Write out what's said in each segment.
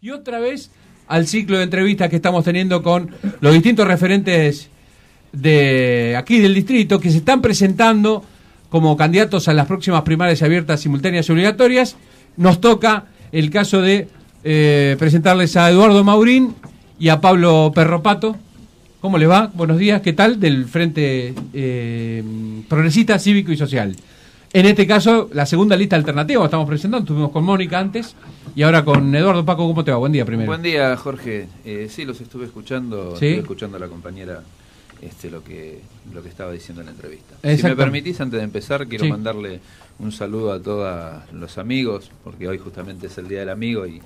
Y otra vez al ciclo de entrevistas que estamos teniendo con los distintos referentes de aquí del distrito que se están presentando como candidatos a las próximas primarias abiertas, simultáneas y obligatorias. Nos toca el caso de eh, presentarles a Eduardo Maurín y a Pablo Perropato. ¿Cómo les va? Buenos días, ¿qué tal? Del Frente eh, Progresista Cívico y Social. En este caso, la segunda lista alternativa que estamos presentando, estuvimos con Mónica antes y ahora con Eduardo Paco, ¿cómo te va? Buen día primero. Buen día, Jorge. Eh, sí, los estuve escuchando, estuve escuchando a la compañera este, lo, que, lo que estaba diciendo en la entrevista. Si me permitís, antes de empezar, quiero mandarle un saludo a todos los amigos, porque hoy justamente es el Día del Amigo y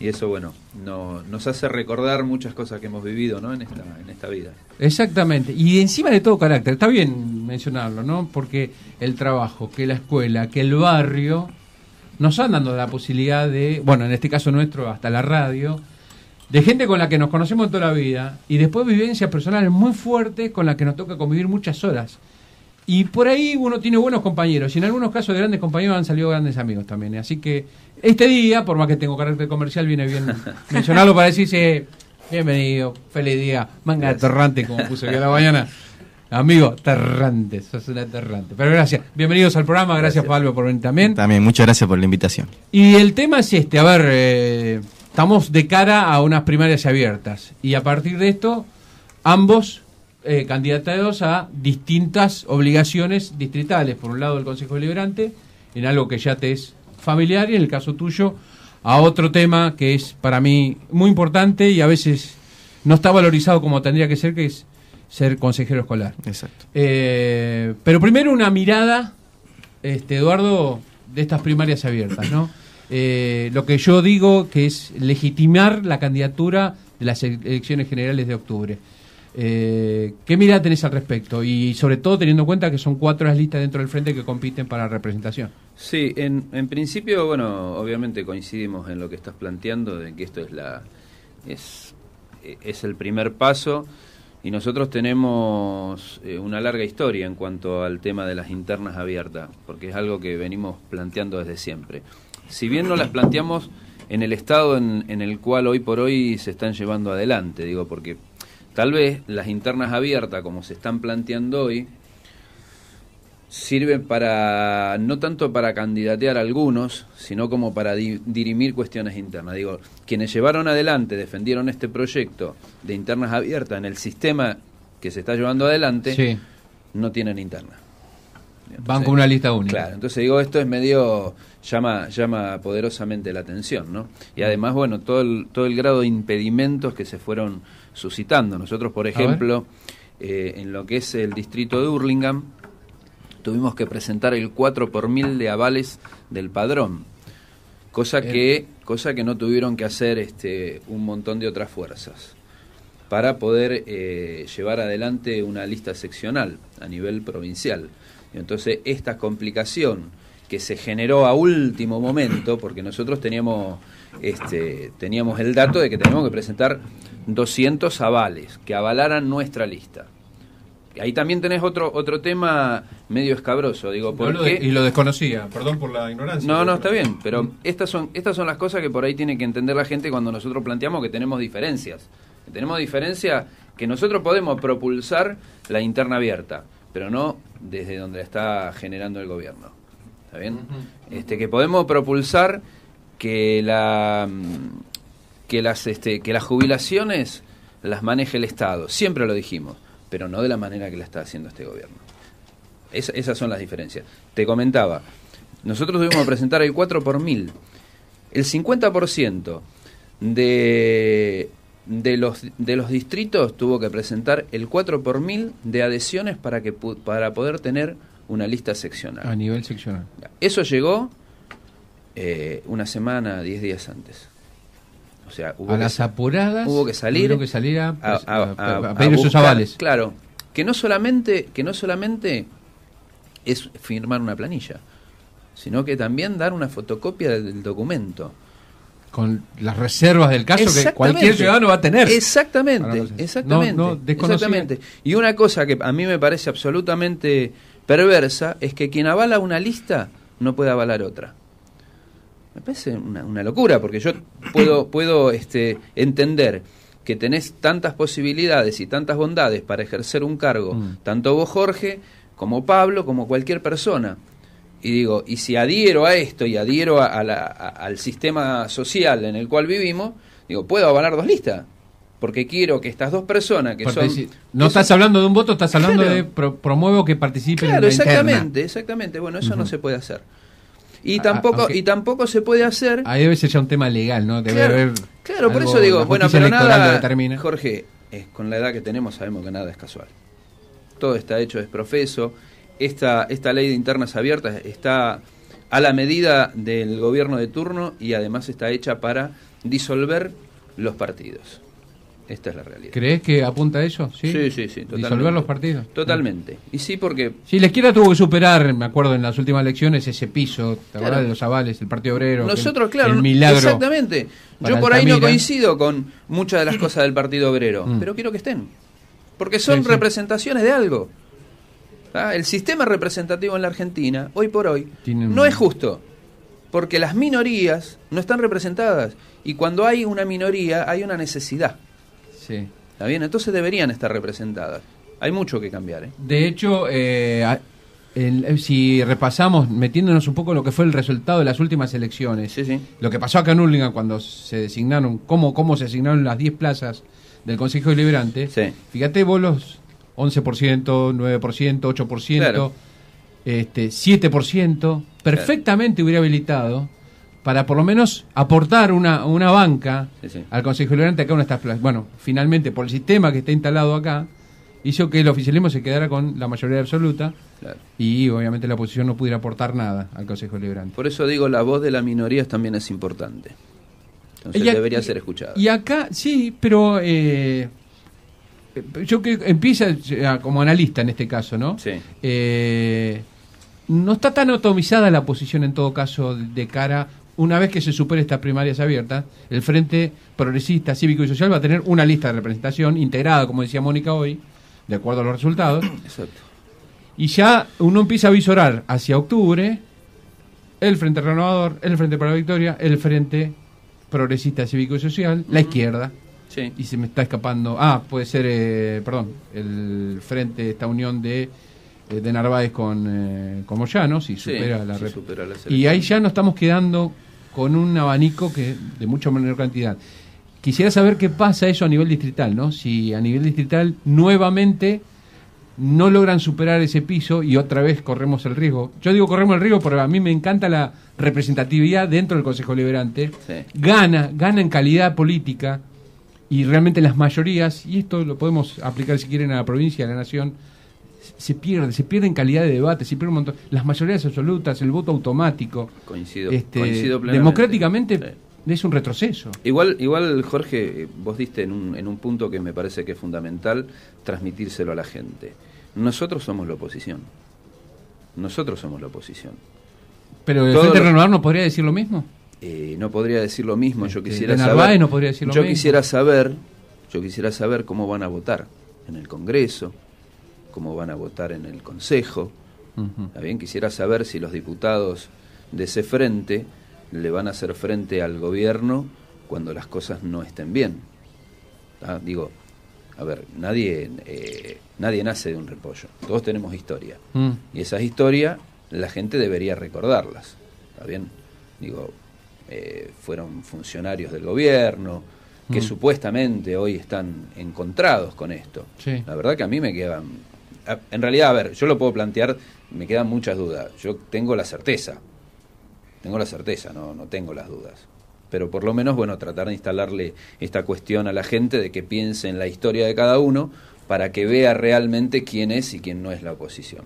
y eso, bueno, no, nos hace recordar muchas cosas que hemos vivido ¿no? en, esta, en esta vida. Exactamente. Y encima de todo carácter, está bien mencionarlo, ¿no? Porque el trabajo, que la escuela, que el barrio, nos han dado la posibilidad de, bueno, en este caso nuestro, hasta la radio, de gente con la que nos conocemos toda la vida y después vivencias personales muy fuertes con las que nos toca convivir muchas horas. Y por ahí uno tiene buenos compañeros, y en algunos casos de grandes compañeros han salido grandes amigos también. ¿eh? Así que este día, por más que tengo carácter comercial, viene bien mencionarlo para decirse bienvenido, feliz día, manga aterrante, como puse aquí a la mañana. Amigo, terrante, sos una terrante. Pero gracias, bienvenidos al programa, gracias, Pablo por venir también. También, muchas gracias por la invitación. Y el tema es este, a ver, eh, estamos de cara a unas primarias abiertas, y a partir de esto, ambos eh, candidatados a distintas obligaciones distritales. Por un lado, el Consejo Deliberante, en algo que ya te es familiar, y en el caso tuyo, a otro tema que es para mí muy importante y a veces no está valorizado como tendría que ser, que es ser consejero escolar. Exacto. Eh, pero primero una mirada, este, Eduardo, de estas primarias abiertas, ¿no? Eh, lo que yo digo que es legitimar la candidatura de las elecciones generales de octubre. Eh, ¿Qué mirada tenés al respecto? Y sobre todo teniendo en cuenta que son cuatro las listas dentro del frente que compiten para la representación. Sí, en, principio, bueno, obviamente coincidimos en lo que estás planteando, de que esto es, la, es, el primer paso. Y nosotros tenemos eh, una larga historia en cuanto al tema de las internas abiertas, porque es algo que venimos planteando desde siempre. Si bien no las planteamos en el estado en, en el cual hoy por hoy se están llevando adelante, digo, porque Tal vez las internas abiertas, como se están planteando hoy, sirven para no tanto para candidatear a algunos, sino como para dirimir cuestiones internas. Digo, quienes llevaron adelante, defendieron este proyecto de internas abiertas en el sistema que se está llevando adelante, no tienen interna. Van con una lista única. entonces digo, esto es medio, llama, llama poderosamente la atención, ¿no? Y además, bueno, todo todo el grado de impedimentos que se fueron suscitando. Nosotros, por ejemplo, eh, en lo que es el distrito de Hurlingham, tuvimos que presentar el 4 por mil de avales del padrón, cosa que, cosa que no tuvieron que hacer este, un montón de otras fuerzas para poder eh, llevar adelante una lista seccional a nivel provincial. entonces esta complicación que se generó a último momento, porque nosotros teníamos, este, teníamos el dato de que teníamos que presentar 200 avales que avalaran nuestra lista. Ahí también tenés otro otro tema medio escabroso, digo, y lo desconocía, perdón por la ignorancia. No, no, está bien, pero estas son, estas son las cosas que por ahí tiene que entender la gente cuando nosotros planteamos que tenemos diferencias. Que tenemos diferencias que nosotros podemos propulsar la interna abierta, pero no desde donde está generando el gobierno. ¿está bien? Este, que podemos propulsar que la que las este, que las jubilaciones las maneje el Estado, siempre lo dijimos, pero no de la manera que la está haciendo este gobierno. esas son las diferencias. Te comentaba, nosotros tuvimos que presentar el 4 por 1.000. El 50% de, de, los, de los distritos tuvo que presentar el 4 por 1.000 de adhesiones para, que, para poder tener una lista seccional. A nivel seccional. Eso llegó eh, una semana, diez días antes. O sea, hubo que, las apuradas hubo que salir, que salir a, avales. Claro, que no solamente que no solamente es firmar una planilla, sino que también dar una fotocopia del, documento con las reservas del caso que cualquier ciudadano va a tener. Exactamente, exactamente, exactamente. Y una cosa que a mí me parece absolutamente perversa es que quien avala una lista no puede avalar otra. Me parece una, locura, porque yo puedo, puedo este, entender que tenés tantas posibilidades y tantas bondades para ejercer un cargo, mm. tanto vos Jorge como Pablo, como cualquier persona. Y digo, y si adhiero a esto y adhiero a, la, al sistema social en el cual vivimos, digo, puedo avalar dos listas porque quiero que estas dos personas que son... No estás hablando de un voto, estás hablando de promuevo que participen claro, en exactamente, exactamente. Bueno, eso no se puede hacer. Y ah, ah, tampoco, y tampoco se puede hacer... Ahí debe ser ya un tema legal, ¿no? claro, haber claro por eso digo, bueno, pero nada, Jorge, con la edad que tenemos sabemos que nada es casual. Todo está hecho desprofeso. Esta, esta ley de internas abiertas está a la medida del gobierno de turno y además está hecha para disolver los partidos. Esta es la realidad. ¿Crees que apunta a eso? Sí, sí, sí. totalmente. Disolver los partidos. Totalmente. Y sí, porque. Si la izquierda tuvo que superar, me acuerdo en las últimas elecciones, ese piso, de los avales, el Partido Obrero? Nosotros, claro. El milagro exactamente. Yo por ahí no coincido con muchas de las cosas del Partido Obrero, mm. pero quiero que estén. Porque son representaciones de algo. ¿Ah? El sistema representativo en la Argentina, hoy por hoy, no es justo porque las minorías no están representadas y cuando hay una minoría hay una necesidad. ¿Está bien? Entonces deberían estar representadas. Hay mucho que cambiar. ¿eh? De hecho, eh, eh, si repasamos, metiéndonos un poco lo que fue el resultado de las últimas elecciones, lo que pasó acá en Urlingan cuando se designaron, cómo, cómo se asignaron las 10 plazas del Consejo Deliberante, fíjate vos los 11%, 9%, 8%, este, 7%, perfectamente hubiera habilitado para por lo menos aportar una, banca al Consejo Liberante acá una estas Bueno, finalmente, por el sistema que está instalado acá, hizo que el oficialismo se quedara con la mayoría absoluta y obviamente la oposición no pudiera aportar nada al Consejo Liberante. Por eso digo, la voz de la minoría también es importante. Entonces debería ser escuchada. Y acá, sí, pero eh, yo que empieza eh, como analista en este caso, ¿no? Sí. Eh, no está tan atomizada la posición en todo caso de cara una vez que se supere estas primarias abiertas, el Frente Progresista, Cívico y Social va a tener una lista de representación integrada, como decía Mónica hoy, de acuerdo a los resultados. Exacto. Y ya uno empieza a visorar hacia octubre el Frente Renovador, el Frente para la Victoria, el Frente Progresista Cívico y Social, la izquierda. Sí. Y se me está escapando. Ah, puede ser, eh, perdón, el Frente, de esta unión de, eh, de Narváez con, eh, con Moyano, si supera, la, si supera la Y ahí ya no estamos quedando con un abanico que de mucha menor cantidad. Quisiera saber qué pasa eso a nivel distrital, ¿no? Si a nivel distrital nuevamente no logran superar ese piso y otra vez corremos el riesgo. Yo digo corremos el riesgo porque a mí me encanta la representatividad dentro del Consejo Liberante. Gana, gana en calidad política y realmente las mayorías, y esto lo podemos aplicar si quieren a la provincia, a la nación, se pierde, se pierde en calidad de debate, se pierde un montón. Las mayorías absolutas, el voto automático. Coincido, este, Democráticamente es un retroceso. Igual, igual Jorge, vos diste en un, en un punto que me parece que es fundamental transmitírselo a la gente. Nosotros somos la oposición. Nosotros somos la oposición. Pero el Frente Renovar no podría decir lo mismo. Eh, no podría decir lo mismo. Yo este, quisiera No podría decir lo yo quisiera saber. Yo quisiera saber cómo van a votar en el Congreso, cómo van a votar en el Consejo. ¿está bien? quisiera saber si los diputados de ese frente le van a hacer frente al gobierno cuando las cosas no estén bien. Ah, digo, a ver, nadie, eh, nadie nace de un repollo, todos tenemos historia. Mm. Y esas historias la gente debería recordarlas. ¿Está bien? Digo, eh, fueron funcionarios del gobierno que mm. supuestamente hoy están encontrados con esto. La verdad que a mí me quedan en realidad, a ver, yo lo puedo plantear, me quedan muchas dudas. Yo tengo la certeza, tengo la certeza, no, no tengo las dudas. Pero por lo menos, bueno, tratar de instalarle esta cuestión a la gente de que piense en la historia de cada uno para que vea realmente quién es y quién no es la oposición.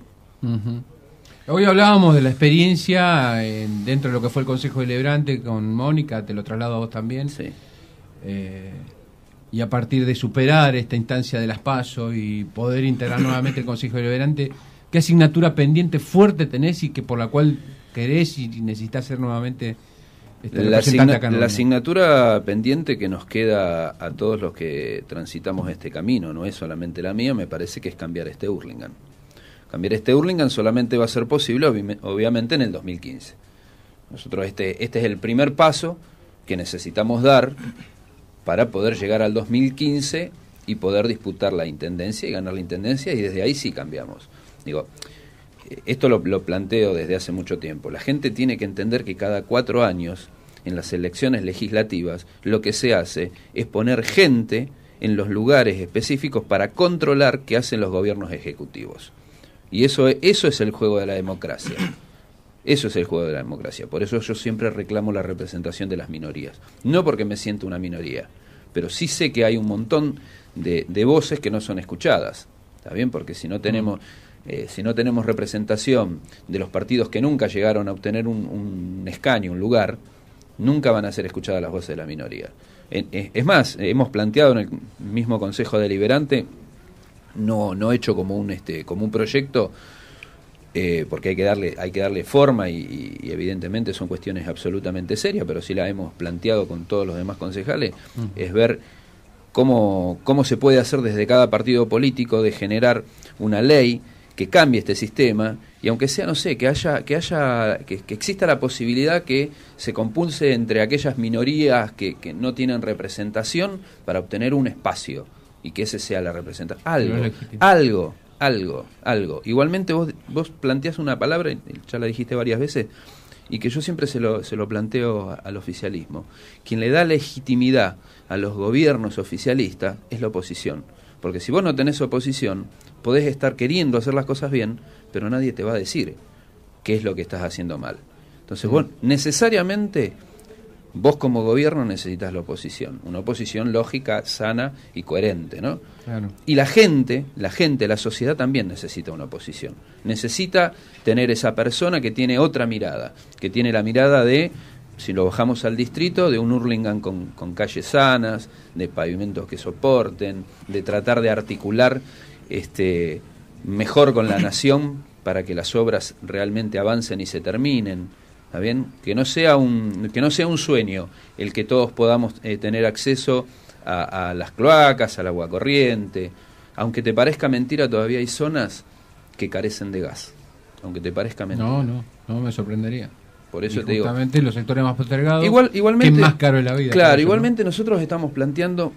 Hoy hablábamos de la experiencia eh, dentro de lo que fue el Consejo Deliberante con Mónica, te lo traslado a vos también. Sí. Eh, y a partir de superar esta instancia de las PASO y poder integrar nuevamente el Consejo Deliberante, ¿qué asignatura pendiente fuerte tenés y que por la cual querés y necesitas ser nuevamente este, la, la asignatura pendiente que nos queda a todos los que transitamos este camino, no es solamente la mía, me parece que es cambiar este Hurlingham. Cambiar este Hurlingham solamente va a ser posible, obviamente, en el 2015. Nosotros este, este es el primer paso que necesitamos dar para poder llegar al 2015 y poder disputar la intendencia y ganar la intendencia, y desde ahí sí cambiamos. Digo, eh, esto lo, planteo desde hace mucho tiempo. La gente tiene que entender que cada cuatro años, en las elecciones legislativas, lo que se hace es poner gente en los lugares específicos para controlar qué hacen los gobiernos ejecutivos. Y eso, eso es el juego de la democracia. Eso es el juego de la democracia. Por eso yo siempre reclamo la representación de las minorías. No porque me siento una minoría, pero sí sé que hay un montón de, voces que no son escuchadas. ¿Está bien? Porque si no mm. tenemos... Eh, si no tenemos representación de los partidos que nunca llegaron a obtener un, un escaño, un lugar, nunca van a ser escuchadas las voces de la minoría. Eh, es más, hemos planteado en el mismo Consejo Deliberante, no, no hecho como un, este, como un proyecto, eh, porque hay que darle, hay que darle forma y, evidentemente son cuestiones absolutamente serias, pero sí la hemos planteado con todos los demás concejales, mm. es ver cómo, cómo se puede hacer desde cada partido político de generar una ley que cambie este sistema y aunque sea no sé que haya que haya que exista la posibilidad que se compulse entre aquellas minorías que, que, no tienen representación para obtener un espacio y que ese sea la representación algo algo algo, algo. Igualmente vos, vos planteás una palabra, ya la dijiste varias veces, y que yo siempre se lo, se lo planteo al oficialismo. Quien le da legitimidad a los gobiernos oficialistas es la oposición. Porque si vos no tenés oposición, podés estar queriendo hacer las cosas bien, pero nadie te va a decir qué es lo que estás haciendo mal. Entonces, bueno, necesariamente Vos como gobierno necesitas la oposición, una oposición lógica, sana y coherente, ¿no? Y la gente, la gente, la sociedad también necesita una oposición. Necesita tener esa persona que tiene otra mirada, que tiene la mirada de si lo bajamos al distrito, de un Hurlingham con, con, calles sanas, de pavimentos que soporten, de tratar de articular este, mejor con la nación para que las obras realmente avancen y se terminen bien? Que no sea un, que no sea un sueño el que todos podamos eh, tener acceso a, las cloacas, al agua corriente. Aunque te parezca mentira, todavía hay zonas que carecen de gas. Aunque te parezca mentira. No, no, no me sorprendería. Por eso te los sectores más postergados. Igual, igualmente. más caro en la vida. Claro, igualmente nosotros estamos planteando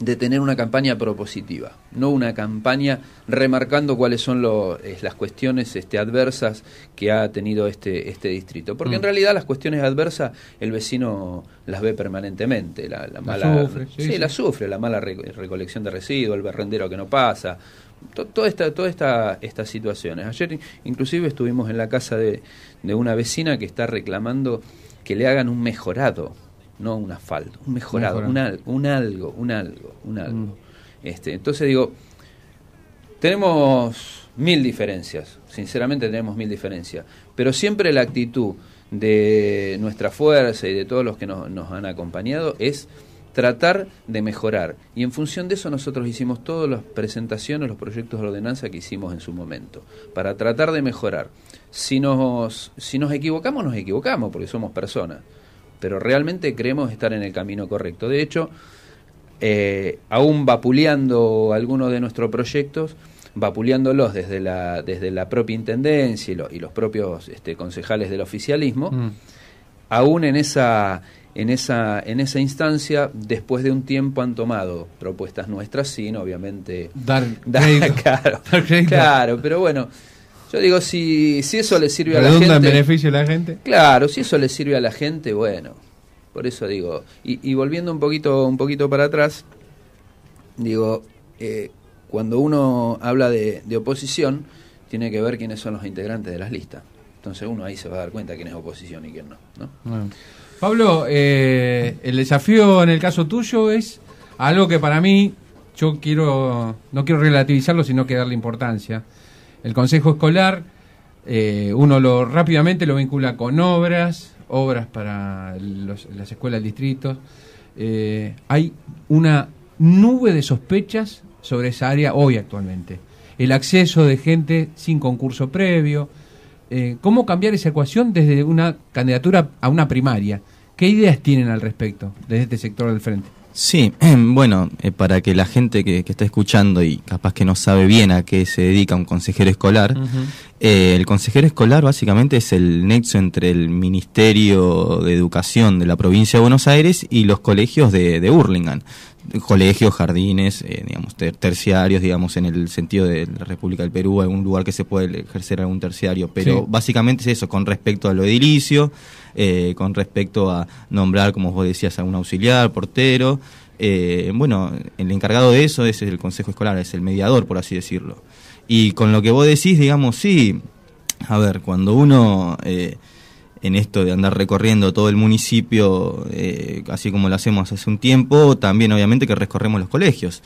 de tener una campaña propositiva, no una campaña remarcando cuáles son las cuestiones este, adversas que ha tenido este, este distrito. Porque en mm. realidad las cuestiones adversas el vecino las ve permanentemente. La, mala, sí, la sufre, la mala recolección de residuos, el berrendero que no pasa, todas toda esta, estas situaciones. Ayer inclusive estuvimos en la casa de, de una vecina que está reclamando que le hagan un mejorado no un asfalto, un mejorado, Un, algo, un algo, un algo. Mm. Este, entonces digo, tenemos mil diferencias, sinceramente tenemos mil diferencias, pero siempre la actitud de nuestra fuerza y de todos los que nos, nos han acompañado es tratar de mejorar. Y en función de eso nosotros hicimos todas las presentaciones, los proyectos de ordenanza que hicimos en su momento, para tratar de mejorar. Si nos, si nos equivocamos, nos equivocamos, porque somos personas pero realmente creemos estar en el camino correcto. De hecho, eh, aún vapuleando algunos de nuestros proyectos, vapuleándolos desde la, desde la propia intendencia y, y los propios este, concejales del oficialismo, mm. aún en esa, en, esa, en esa instancia, después de un tiempo han tomado propuestas nuestras, sin obviamente dar, Claro, claro, pero bueno. Yo digo, si, si eso le sirve a la gente. beneficio a la gente? Claro, si eso le sirve a la gente, bueno. Por eso digo. Y, volviendo un poquito, un poquito para atrás, digo, eh, cuando uno habla de, de, oposición, tiene que ver quiénes son los integrantes de las listas. Entonces uno ahí se va a dar cuenta quién es oposición y quién no. ¿no? Pablo, eh, el desafío en el caso tuyo es algo que para mí, yo quiero, no quiero relativizarlo, sino que darle importancia el consejo escolar, eh, uno lo rápidamente lo vincula con obras, obras para las escuelas distritos. Eh, hay una nube de sospechas sobre esa área hoy actualmente. El acceso de gente sin concurso previo. Eh, ¿Cómo cambiar esa ecuación desde una candidatura a una primaria? ¿Qué ideas tienen al respecto desde este sector del frente? Sí, bueno, eh, para que la gente que, está escuchando y capaz que no sabe bien a qué se dedica un consejero escolar, eh, el consejero escolar básicamente es el nexo entre el Ministerio de Educación de la provincia de Buenos Aires y los colegios de, de Hurlingham colegios, jardines, eh, digamos, terciarios, digamos, en el sentido de la República del Perú, algún lugar que se puede ejercer algún terciario, pero básicamente es eso, con respecto a lo edilicio, eh, con respecto a nombrar, como vos decías, a un auxiliar, portero, eh, bueno, el encargado de eso es el Consejo Escolar, es el mediador, por así decirlo. Y con lo que vos decís, digamos, sí, a ver, cuando uno en esto de andar recorriendo todo el municipio, eh, así como lo hacemos hace un tiempo, también obviamente que recorremos los colegios.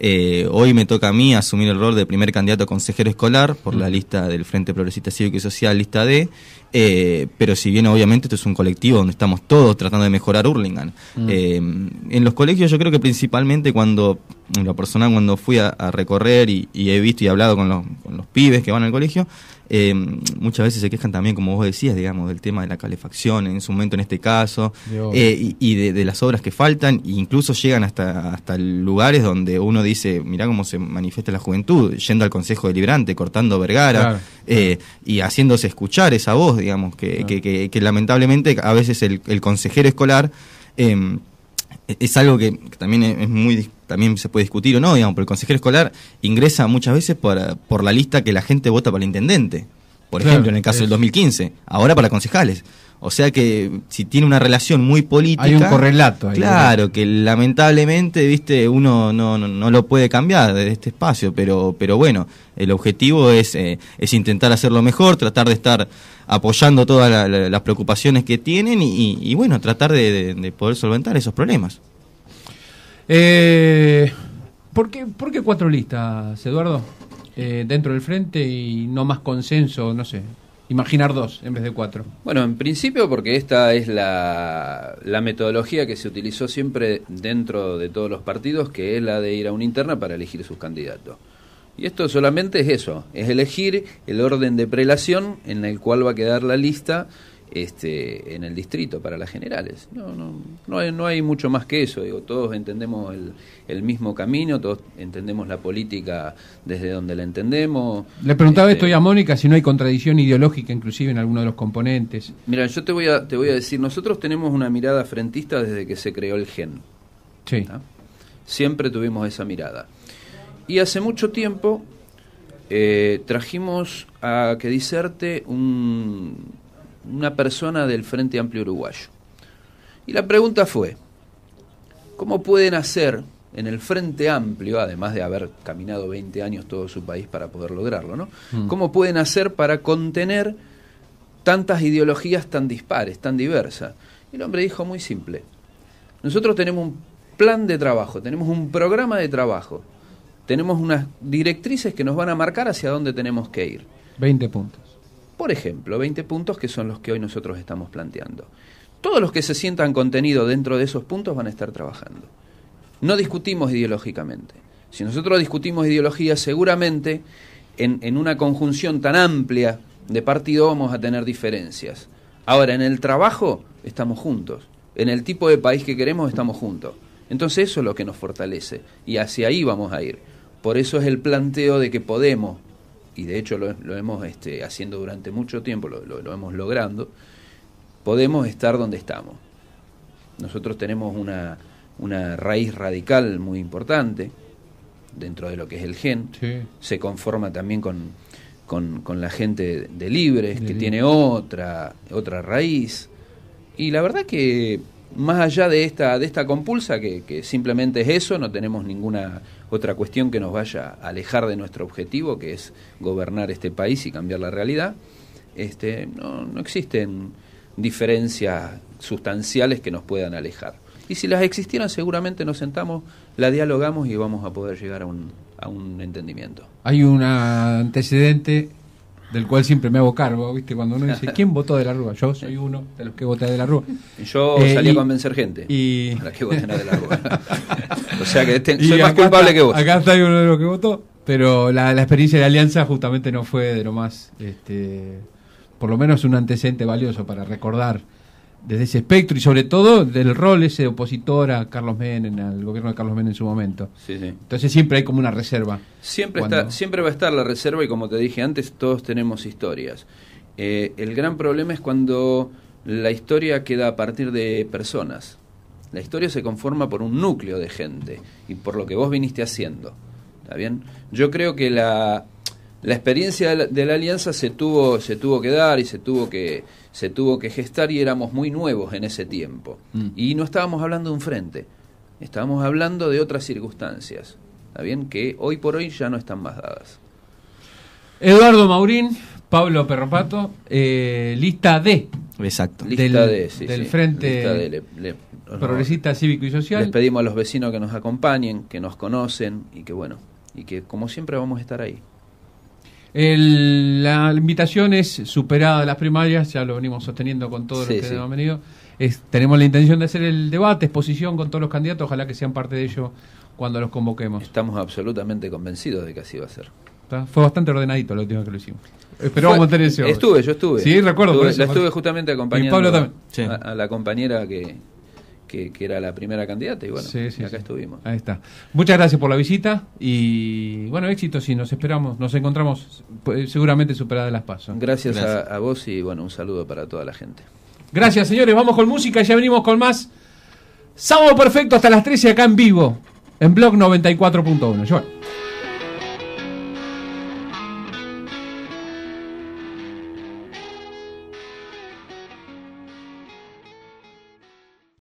Eh, hoy me toca a mí asumir el rol de primer candidato a consejero escolar por la lista del Frente Progresista Cívico y Social, lista D, eh, pero si bien obviamente esto es un colectivo donde estamos todos tratando de mejorar Hurlingham. Mm. Eh, en los colegios yo creo que principalmente cuando, la persona cuando fui a, recorrer y, he visto y hablado con los, pibes que van al colegio, eh, muchas veces se quejan también, como vos decías, digamos, del tema de la calefacción, en su momento en este caso, y, de, las obras que faltan, e incluso llegan hasta, hasta lugares donde uno dice, mirá cómo se manifiesta la juventud, yendo al Consejo Deliberante, cortando Vergara. Eh, y haciéndose escuchar esa voz, digamos, que, lamentablemente a veces el, consejero escolar em, es algo que, también es muy también se puede discutir o no, digamos, pero el consejero escolar ingresa muchas veces por, la lista que la gente vota para el intendente. Por ejemplo, en el caso del 2015, ahora para concejales. O sea que si tiene una relación muy política. Hay un correlato ahí. Claro, que lamentablemente, viste, uno no, lo puede cambiar de este espacio, pero, pero bueno, el objetivo es, eh, es intentar hacerlo mejor, tratar de estar apoyando todas las preocupaciones que tienen y, bueno, tratar de, poder solventar esos problemas. Eh, ¿por, qué, ¿Por cuatro listas, Eduardo? Eh, dentro del frente y no más consenso, no sé imaginar dos en vez de cuatro? Bueno, en principio porque esta es la, la, metodología que se utilizó siempre dentro de todos los partidos, que es la de ir a una interna para elegir sus candidatos. Y esto solamente es eso, es elegir el orden de prelación en el cual va a quedar la lista este, en el distrito para las generales. No, hay, mucho más que eso. todos entendemos el, mismo camino, todos entendemos la política desde donde la entendemos. Le preguntaba este, esto ya a Mónica si no hay contradicción ideológica inclusive en alguno de los componentes. Mira, yo te voy a, te voy a decir, nosotros tenemos una mirada frentista desde que se creó el GEN. Sí. Siempre tuvimos esa mirada. Y hace mucho tiempo eh, trajimos a que diserte un una persona del Frente Amplio Uruguayo. Y la pregunta fue, ¿cómo pueden hacer en el Frente Amplio, además de haber caminado 20 años todo su país para poder lograrlo, ¿no? Mm. ¿Cómo pueden hacer para contener tantas ideologías tan dispares, tan diversas? Y el hombre dijo muy simple. Nosotros tenemos un plan de trabajo, tenemos un programa de trabajo, tenemos unas directrices que nos van a marcar hacia dónde tenemos que ir. 20 puntos. Por ejemplo, 20 puntos que son los que hoy nosotros estamos planteando. Todos los que se sientan contenidos dentro de esos puntos van a estar trabajando. No discutimos ideológicamente. Si nosotros discutimos ideología, seguramente en, en una conjunción tan amplia de partido vamos a tener diferencias. Ahora, en el trabajo estamos juntos. En el tipo de país que queremos estamos juntos. Entonces eso es lo que nos fortalece y hacia ahí vamos a ir. Por eso es el planteo de que podemos y de hecho lo, hemos este, haciendo durante mucho tiempo, lo, hemos logrando, podemos estar donde estamos. Nosotros tenemos una, raíz radical muy importante dentro de lo que es el gen, se conforma también con, con, la gente de Libres, que tiene otra, otra raíz. Y la verdad que más allá de esta, de esta compulsa, que, simplemente es eso, no tenemos ninguna otra cuestión que nos vaya a alejar de nuestro objetivo, que es gobernar este país y cambiar la realidad, este, no, existen diferencias sustanciales que nos puedan alejar. Y si las existieran, seguramente nos sentamos, la dialogamos y vamos a poder llegar a un, a un entendimiento. Hay un antecedente del cual siempre me hago cargo, ¿viste? Cuando uno dice, ¿quién votó de la Rúa? Yo soy uno de los que voté de la Rúa. Yo eh, salí a convencer gente y... para que voten de la Rúa. o sea que este, soy más culpable que vos. Acá está uno de los que votó, pero la, experiencia de la alianza justamente no fue de lo más, este, por lo menos un antecedente valioso para recordar desde ese espectro y sobre todo del rol ese de opositor a Carlos Menem, al gobierno de Carlos Menem en su momento. Sí, Entonces siempre hay como una reserva. Siempre, está, siempre va a estar la reserva y como te dije antes, todos tenemos historias. Eh, el gran problema es cuando la historia queda a partir de personas. La historia se conforma por un núcleo de gente y por lo que vos viniste haciendo. ¿Está bien? Yo creo que la la experiencia de la, alianza se tuvo se tuvo que dar y se tuvo que se tuvo que gestar y éramos muy nuevos en ese tiempo mm. y no estábamos hablando de un frente estábamos hablando de otras circunstancias está bien que hoy por hoy ya no están más dadas Eduardo Maurín Pablo Perropato eh, lista D exacto del, D, del frente progresista cívico y social les pedimos a los vecinos que nos acompañen que nos conocen y que bueno y que como siempre vamos a estar ahí el, la invitación es superada las primarias, ya lo venimos sosteniendo con todos los que han venido. Es, tenemos la intención de hacer el debate, exposición con todos los candidatos, ojalá que sean parte de ello cuando los convoquemos. Estamos absolutamente convencidos de que así va a ser. Fue bastante ordenadito la última que lo hicimos. Esperábamos eh, mantener eso Estuve, yo estuve. Sí, recuerdo. la estuve justamente acompañando Pablo también. Sí. a, la compañera que, que, era la primera candidata y bueno, acá estuvimos. Ahí está. Muchas gracias por la visita y bueno, éxito si nos esperamos, nos encontramos pues, seguramente superadas las pasos. Gracias, A, vos y bueno, un saludo para toda la gente. Gracias señores, vamos con música, Y ya venimos con más. Sábado perfecto hasta las 13 acá en vivo, en Blog 94.1.